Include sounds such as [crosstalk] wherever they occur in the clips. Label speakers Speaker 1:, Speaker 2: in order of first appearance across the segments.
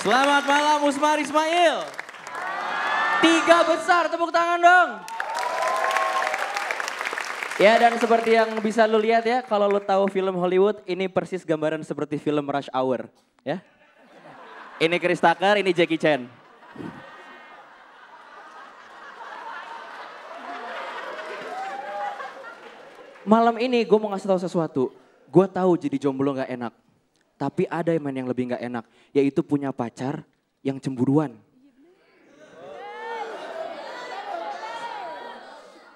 Speaker 1: Selamat malam Usmar Ismail. Tiga besar, tepuk tangan dong. Ya dan seperti yang bisa lu lihat ya, kalau lu tahu film Hollywood, ini persis gambaran seperti film Rush Hour, ya. Ini Chris Tucker, ini Jackie Chan. Malam ini gue mau ngasih tahu sesuatu. Gue tahu jadi jomblo nggak enak. Tapi ada yang, yang lebih nggak enak, yaitu punya pacar yang cemburuan.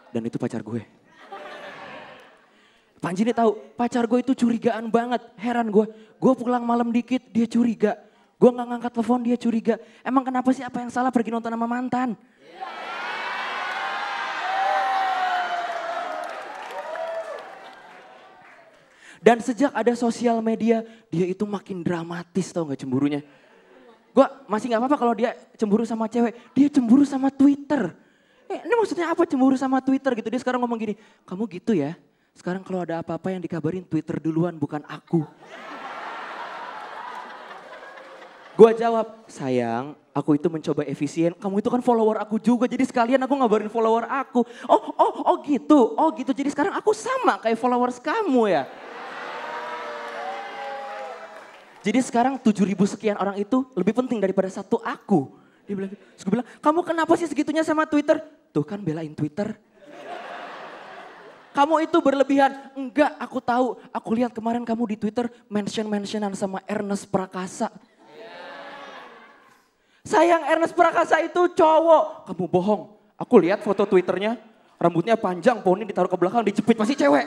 Speaker 1: Dan itu pacar gue. Panji nih tahu, pacar gue itu curigaan banget. Heran gue, gue pulang malam dikit dia curiga. Gue nggak ngangkat telepon dia curiga. Emang kenapa sih apa yang salah pergi nonton sama mantan? Dan sejak ada sosial media, dia itu makin dramatis tau gak cemburunya. Gue masih gak apa-apa kalau dia cemburu sama cewek, dia cemburu sama Twitter. Eh, ini maksudnya apa cemburu sama Twitter gitu. Dia sekarang ngomong gini, kamu gitu ya, sekarang kalau ada apa-apa yang dikabarin Twitter duluan bukan aku. Gue jawab, sayang, aku itu mencoba efisien. Kamu itu kan follower aku juga, jadi sekalian aku ngabarin follower aku. Oh, oh, oh gitu, oh gitu. Jadi sekarang aku sama kayak followers kamu ya. Jadi sekarang tujuh ribu sekian orang itu lebih penting daripada satu aku. Dia bilang, terus gue bilang, kamu kenapa sih segitunya sama Twitter? Tuh kan belain Twitter. [laughs] Kamu itu berlebihan. Enggak, aku tahu. Aku lihat kemarin kamu di Twitter mention-mentionan sama Ernest Prakasa. [laughs] Sayang Ernest Prakasa itu cowok. Kamu bohong. Aku lihat foto Twitternya. Rambutnya panjang, poni ditaruh ke belakang, dijepit masih cewek.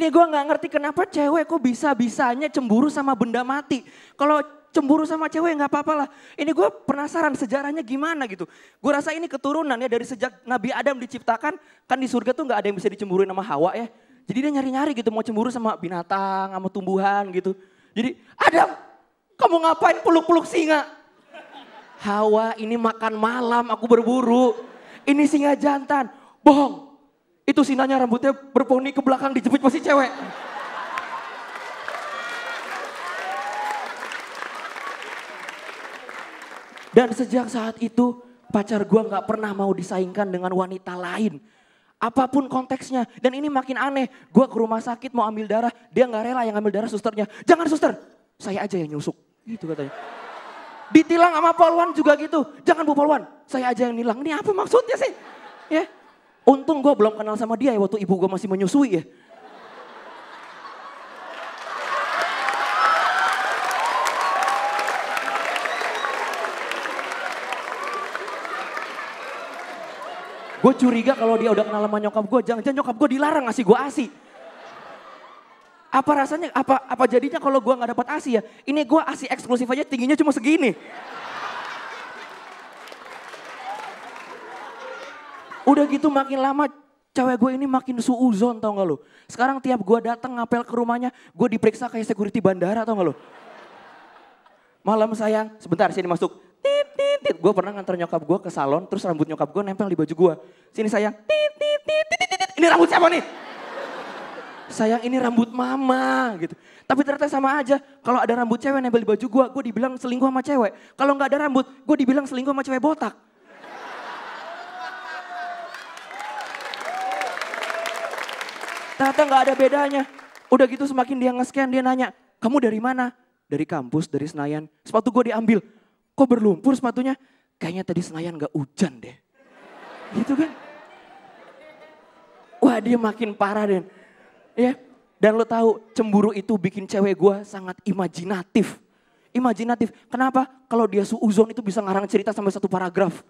Speaker 1: Ini gue gak ngerti kenapa cewek kok bisa-bisanya cemburu sama benda mati. Kalau cemburu sama cewek gak apa-apa lah. Ini gue penasaran sejarahnya gimana gitu. Gue rasa ini keturunan ya dari sejak Nabi Adam diciptakan. Kan di surga tuh gak ada yang bisa dicemburuin sama Hawa ya. Jadi dia nyari-nyari gitu mau cemburu sama binatang, sama tumbuhan gitu. Jadi Adam kamu ngapain peluk-peluk singa? Hawa ini makan malam aku berburu. Ini singa jantan. Bohong. Itu si rambutnya berponi ke belakang dijepit pasti cewek. Dan sejak saat itu pacar gue gak pernah mau disaingkan dengan wanita lain. Apapun konteksnya. Dan ini makin aneh. Gue ke rumah sakit mau ambil darah. Dia gak rela yang ambil darah susternya. Jangan suster. Saya aja yang nyusuk. Itu katanya. Ditilang sama polwan juga gitu. Jangan bu polwan. Saya aja yang nilang. Ini apa maksudnya sih? Ya. Untung gue belum kenal sama dia ya waktu ibu gue masih menyusui ya. Gue curiga kalau dia udah kenal sama nyokap gue, jangan-jangan nyokap gue dilarang ngasih gue asi. Apa rasanya, apa apa jadinya kalau gue gak dapat asi ya? Ini gue asi eksklusif aja tingginya cuma segini. Udah gitu makin lama cewek gue ini makin suuzon tau gak lo. Sekarang tiap gue datang ngapel ke rumahnya, gue diperiksa kayak security bandara tau gak lo. Malam sayang, sebentar sini masuk. Tit, tit, tit. Gue pernah nganter nyokap gue ke salon, terus rambut nyokap gue nempel di baju gue. Sini sayang, tit, tit, tit, tit, tit, tit. Ini rambut siapa nih? sayang ini rambut mama gitu. Tapi ternyata sama aja, kalau ada rambut cewek nempel di baju gue, gue dibilang selingkuh sama cewek. Kalau nggak ada rambut, gue dibilang selingkuh sama cewek botak. Ternyata nggak ada bedanya. Udah gitu semakin dia nge-scan, dia nanya, kamu dari mana? Dari kampus, dari Senayan. Sepatu gue diambil. Kok berlumpur sepatunya? Kayaknya tadi Senayan nggak hujan deh. Gitu kan? Wah dia makin parah deh. Ya, dan lo tahu cemburu itu bikin cewek gue sangat imajinatif. Imajinatif. Kenapa? Kalau dia suuzon itu bisa ngarang cerita sampai satu paragraf.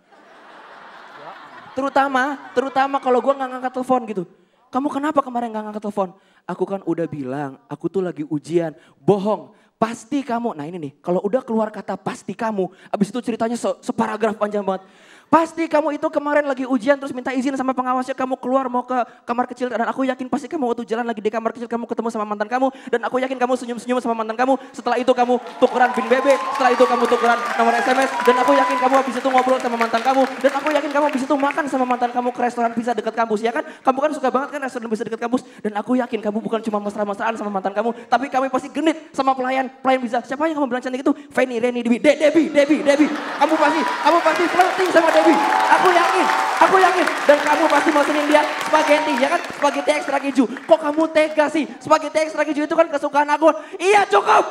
Speaker 1: Terutama, terutama kalau gue nggak ngangkat telepon gitu kamu kenapa kemarin gak ngangkat telepon? Aku kan udah bilang, aku tuh lagi ujian. Bohong, pasti kamu. Nah ini nih, kalau udah keluar kata pasti kamu, abis itu ceritanya se separagraf panjang banget. Pasti kamu itu kemarin lagi ujian terus minta izin sama pengawasnya kamu keluar mau ke kamar kecil dan aku yakin pasti kamu waktu jalan lagi di kamar kecil kamu ketemu sama mantan kamu dan aku yakin kamu senyum-senyum sama mantan kamu. Setelah itu kamu tukeran pin BB, setelah itu kamu tukeran nomor SMS dan aku yakin kamu habis itu ngobrol sama mantan kamu dan aku yakin kamu habis itu makan sama mantan kamu ke restoran pizza dekat kampus ya kan? Kamu kan suka banget kan restoran pizza dekat kampus dan aku yakin kamu bukan cuma mesra-mesraan sama mantan kamu tapi kamu pasti genit sama pelayan pelayan pizza. Siapa yang kamu bilang cantik itu? Fanny, Reni, Debi, Debi, Debi, Debi. Kamu pasti, kamu pasti flirting sama Debi baby. Aku yakin, aku yakin. Dan kamu pasti pesenin dia spaghetti, ya kan? Spaghetti ekstra keju. Kok kamu tega sih? Spaghetti ekstra keju itu kan kesukaan aku. Iya cukup.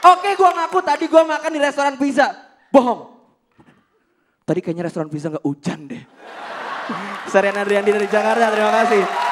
Speaker 1: Oke gua ngaku tadi gue makan di restoran pizza. Bohong. Tadi kayaknya restoran pizza nggak hujan deh. Sarian Adriandi dari Jakarta, terima kasih.